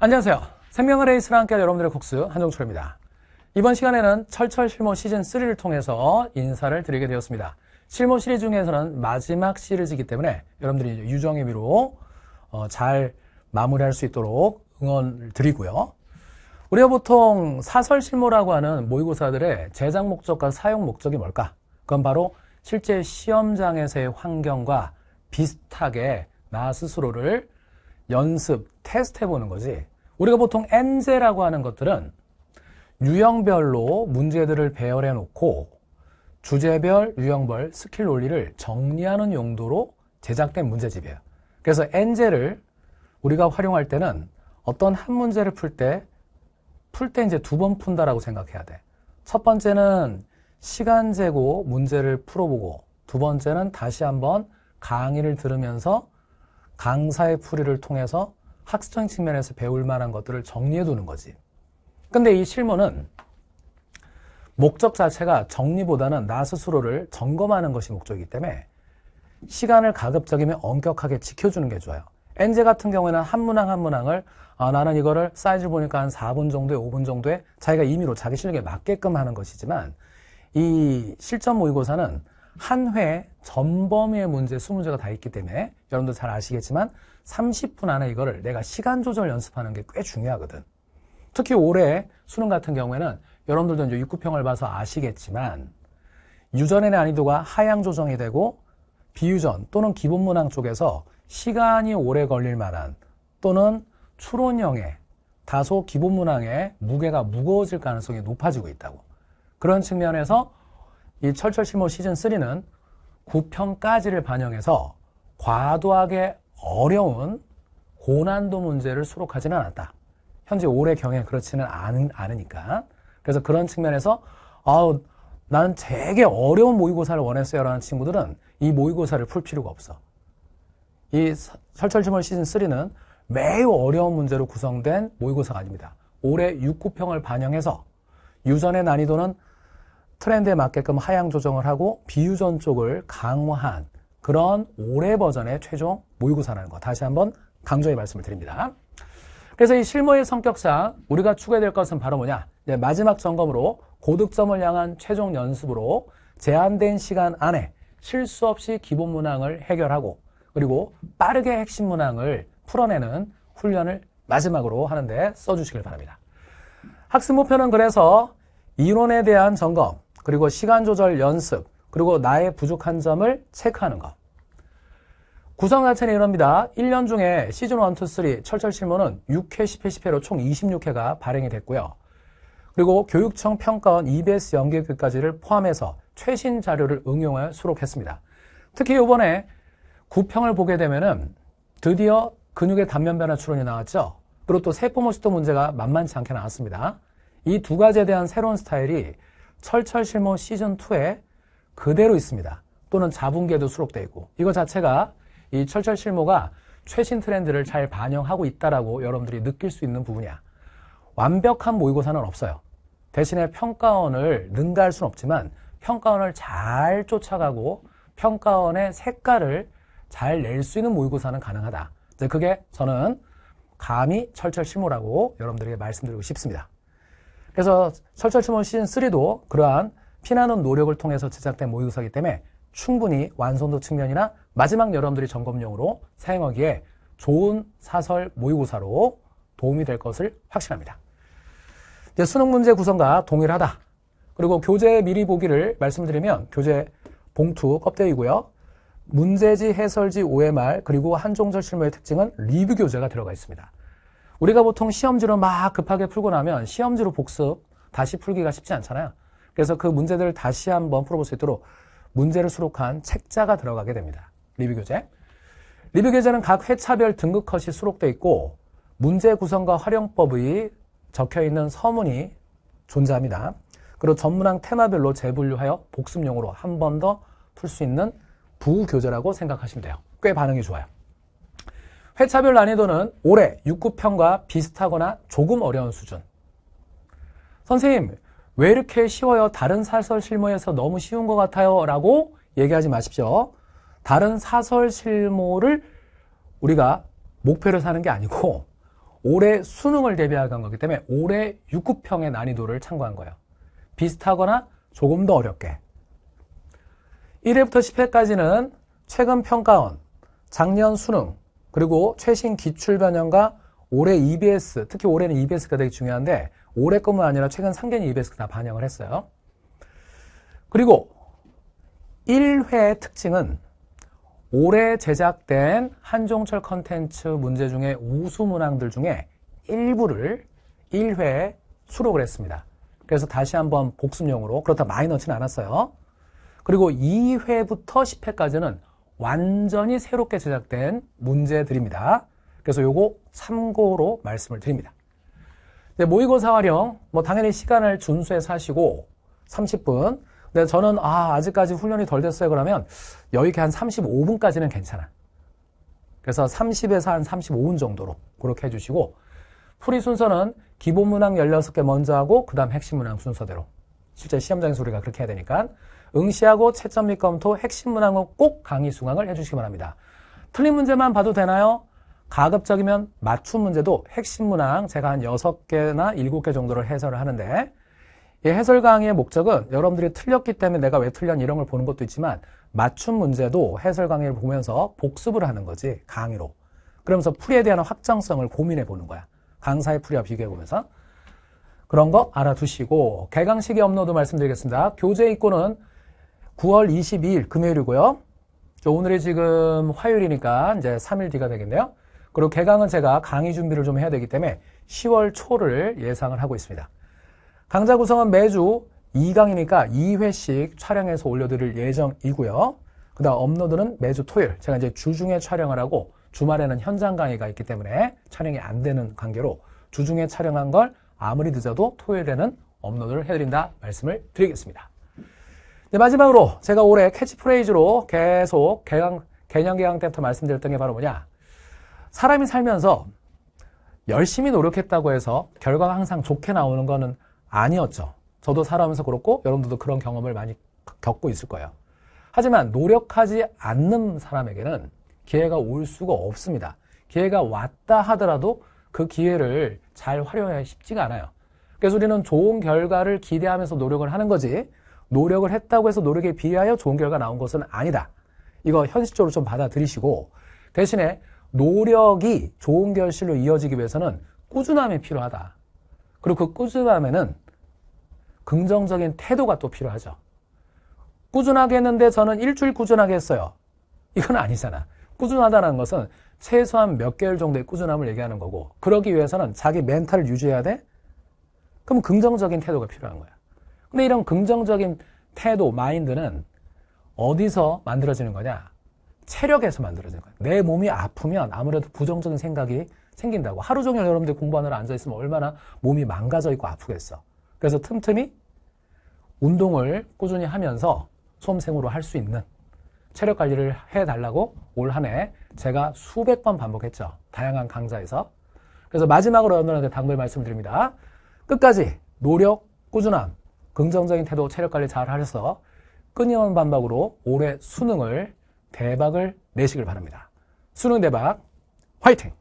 안녕하세요. 생명의 레이스랑 함께할 여러분들의 국수 한종철입니다. 이번 시간에는 철철 실모 시즌 3를 통해서 인사를 드리게 되었습니다. 실모 시리즈 중에서는 마지막 시리즈이기 때문에 여러분들이 유정의 미로 어, 잘 마무리할 수 있도록 응원을 드리고요. 우리가 보통 사설 실무라고 하는 모의고사들의 제작 목적과 사용 목적이 뭘까? 그건 바로 실제 시험장에서의 환경과 비슷하게 나 스스로를 연습, 테스트 해보는 거지. 우리가 보통 엔제라고 하는 것들은 유형별로 문제들을 배열해 놓고 주제별, 유형별, 스킬 논리를 정리하는 용도로 제작된 문제집이에요. 그래서 엔제를 우리가 활용할 때는 어떤 한 문제를 풀 때, 풀 때 이제 두 번 푼다라고 생각해야 돼. 첫 번째는 시간 재고 문제를 풀어보고, 두 번째는 다시 한번 강의를 들으면서 강사의 풀이를 통해서 학습적 측면에서 배울 만한 것들을 정리해 두는 거지. 근데 이 실무는 목적 자체가 정리보다는 나 스스로를 점검하는 것이 목적이기 때문에 시간을 가급적이면 엄격하게 지켜주는 게 좋아요. 엔제 같은 경우에는 한 문항 한 문항을 아, 나는 이거를 사이즈 보니까 한 4분 정도에 5분 정도에 자기가 임의로 자기 실력에 맞게끔 하는 것이지만 이 실전 모의고사는 한회 전범위의 문제 20문제가 다 있기 때문에 여러분들 잘 아시겠지만 30분 안에 이거를 내가 시간 조절 연습하는 게 꽤 중요하거든. 특히 올해 수능 같은 경우에는 여러분들도 이제 육구평을 봐서 아시겠지만 유전의 난이도가 하향 조정이 되고 비유전 또는 기본 문항 쪽에서 시간이 오래 걸릴 만한 또는 추론형의 다소 기본 문항의 무게가 무거워질 가능성이 높아지고 있다고. 그런 측면에서 이 철철 심호 시즌 3는 9편까지를 반영해서 과도하게 어려운 고난도 문제를 수록하지는 않았다. 현재 올해 경에 그렇지는 않, 않으니까. 그래서 그런 측면에서 아우 나는 되게 어려운 모의고사를 원했어요라는 친구들은 이 모의고사를 풀 필요가 없어. 이철철심월 시즌 3는 매우 어려운 문제로 구성된 모의고사가 아닙니다. 올해 6 9평을 반영해서 유전의 난이도는 트렌드에 맞게끔 하향 조정을 하고 비유전 쪽을 강화한 그런 올해 버전의 최종 모의고사라는 거 다시 한번 강조의 말씀을 드립니다. 그래서 이 실무의 성격상 우리가 추구해야 될 것은 바로 뭐냐? 마지막 점검으로 고득점을 향한 최종 연습으로 제한된 시간 안에 실수 없이 기본 문항을 해결하고 그리고 빠르게 핵심 문항을 풀어내는 훈련을 마지막으로 하는데 써주시길 바랍니다. 학습 목표는 그래서 이론에 대한 점검, 그리고 시간 조절 연습, 그리고 나의 부족한 점을 체크하는 것. 구성 자체는 이럽니다. 1년 중에 시즌 1, 2, 3 철철 실무는 6회, 10회, 10회로 총 26회가 발행이 됐고요. 그리고 교육청 평가원 EBS 연계교까지를 포함해서 최신 자료를 응용하 수록했습니다. 특히 이번에 구평을 보게 되면은 드디어 근육의 단면 변화 추론이 나왔죠. 그리고 또 세포 모식도 문제가 만만치 않게 나왔습니다. 이 두 가지에 대한 새로운 스타일이 철철실무 시즌2에 그대로 있습니다. 또는 자분계도 수록되어 있고 이거 자체가 이 철철실무가 최신 트렌드를 잘 반영하고 있다라고 여러분들이 느낄 수 있는 부분이야. 완벽한 모의고사는 없어요. 대신에 평가원을 능가할 순 없지만 평가원을 잘 쫓아가고 평가원의 색깔을 잘 낼 수 있는 모의고사는 가능하다. 그게 저는 감히 철철 실무라고 여러분들에게 말씀드리고 싶습니다. 그래서 철철춤원 시즌3도 그러한 피나는 노력을 통해서 제작된 모의고사이기 때문에 충분히 완성도 측면이나 마지막 여러분들이 점검용으로 사용하기에 좋은 사설 모의고사로 도움이 될 것을 확신합니다. 이제 수능 문제 구성과 동일하다. 그리고 교재 미리 보기를 말씀드리면 교재 봉투 껍데기고요. 문제지 해설지 OMR 그리고 한종절 실무의 특징은 리뷰 교재가 들어가 있습니다. 우리가 보통 시험지로 막 급하게 풀고 나면 시험지로 복습 다시 풀기가 쉽지 않잖아요. 그래서 그 문제들을 다시 한번 풀어볼 수 있도록 문제를 수록한 책자가 들어가게 됩니다. 리뷰 교재. 리뷰 교재는 각 회차별 등급 컷이 수록돼 있고 문제 구성과 활용법이 적혀 있는 서문이 존재합니다. 그리고 전문항 테마별로 재분류하여 복습용으로 한 번 더 풀 수 있는 부교재라고 생각하시면 돼요. 꽤 반응이 좋아요. 회차별 난이도는 올해 6급평과 비슷하거나 조금 어려운 수준. 선생님, 왜 이렇게 쉬워요? 다른 사설 실무에서 너무 쉬운 것 같아요. 라고 얘기하지 마십시오. 다른 사설 실무를 우리가 목표로 사는 게 아니고 올해 수능을 대비하는 거기 때문에 올해 6급형의 난이도를 참고한 거예요. 비슷하거나 조금 더 어렵게. 1회부터 10회까지는 최근 평가원, 작년 수능, 그리고 최신 기출 변형과 올해 EBS, 특히 올해는 EBS가 되게 중요한데 올해 것만 아니라 최근 3개년 EBS가 다 반영을 했어요. 그리고 1회 특징은 올해 제작된 한종철 컨텐츠 문제 중에 우수 문항들 중에 일부를 1회에 수록을 했습니다. 그래서 다시 한번 복습용으로 그렇다 많이넣지는 않았어요. 그리고 2회부터 10회까지는 완전히 새롭게 제작된 문제들입니다. 그래서 요거 참고로 말씀을 드립니다. 네, 모의고사 활용, 뭐 당연히 시간을 준수해서 하시고 30분. 근데 저는 아, 아직까지 훈련이 덜 됐어요. 그러면 여기게 한 35분까지는 괜찮아. 그래서 30에서 한 35분 정도로 그렇게 해주시고 풀이 순서는 기본 문항 16개 먼저 하고 그 다음 핵심 문항 순서대로. 실제 시험장에서 우리가 그렇게 해야 되니까 응시하고 채점 및 검토 핵심 문항은 꼭 강의 수강을 해주시기 바랍니다. 틀린 문제만 봐도 되나요? 가급적이면 맞춤 문제도 핵심 문항 제가 한 6개나 7개 정도를 해설을 하는데 이 해설 강의의 목적은 여러분들이 틀렸기 때문에 내가 왜 틀렸냐 이런 걸 보는 것도 있지만 맞춤 문제도 해설 강의를 보면서 복습을 하는 거지 강의로 그러면서 풀이에 대한 확장성을 고민해 보는 거야 강사의 풀이와 비교해 보면서 그런 거 알아두시고 개강식의 업로드 말씀드리겠습니다 교재 입고는 9월 22일 금요일이고요. 오늘이 지금 화요일이니까 이제 3일 뒤가 되겠네요. 그리고 개강은 제가 강의 준비를 좀 해야 되기 때문에 10월 초를 예상을 하고 있습니다. 강좌 구성은 매주 2강이니까 2회씩 촬영해서 올려드릴 예정이고요. 그 다음 업로드는 매주 토요일. 제가 이제 주중에 촬영을 하고 주말에는 현장 강의가 있기 때문에 촬영이 안 되는 관계로 주중에 촬영한 걸 아무리 늦어도 토요일에는 업로드를 해드린다 말씀을 드리겠습니다. 네, 마지막으로 제가 올해 캐치프레이즈로 계속 개강, 개념 개강 때부터 말씀드렸던 게 바로 뭐냐. 사람이 살면서 열심히 노력했다고 해서 결과가 항상 좋게 나오는 거는 아니었죠. 저도 살아오면서 그렇고 여러분들도 그런 경험을 많이 겪고 있을 거예요. 하지만 노력하지 않는 사람에게는 기회가 올 수가 없습니다. 기회가 왔다 하더라도 그 기회를 잘 활용하기 쉽지가 않아요. 그래서 우리는 좋은 결과를 기대하면서 노력을 하는 거지 노력을 했다고 해서 노력에 비하여 좋은 결과 가 나온 것은 아니다. 이거 현실적으로 좀 받아들이시고 대신에 노력이 좋은 결실로 이어지기 위해서는 꾸준함이 필요하다. 그리고 그 꾸준함에는 긍정적인 태도가 또 필요하죠. 꾸준하게 했는데 저는 일주일 꾸준하게 했어요. 이건 아니잖아. 꾸준하다는 것은 최소한 몇 개월 정도의 꾸준함을 얘기하는 거고 그러기 위해서는 자기 멘탈을 유지해야 돼? 그럼 긍정적인 태도가 필요한 거야. 근데 이런 긍정적인 태도, 마인드는 어디서 만들어지는 거냐? 체력에서 만들어지는 거야내 몸이 아프면 아무래도 부정적인 생각이 생긴다고. 하루 종일 여러분들 공부하느라 앉아있으면 얼마나 몸이 망가져 있고 아프겠어. 그래서 틈틈이 운동을 꾸준히 하면서 수험생으로 할 수 있는 체력 관리를 해달라고 올 한해 제가 수백 번 반복했죠. 다양한 강좌에서. 그래서 마지막으로 여러분들한테 당부의 말씀을 드립니다. 끝까지 노력, 꾸준함, 긍정적인 태도 체력 관리 잘 하셔서 끊임없는 반박으로 올해 수능을 대박을 내시길 바랍니다. 수능 대박 화이팅!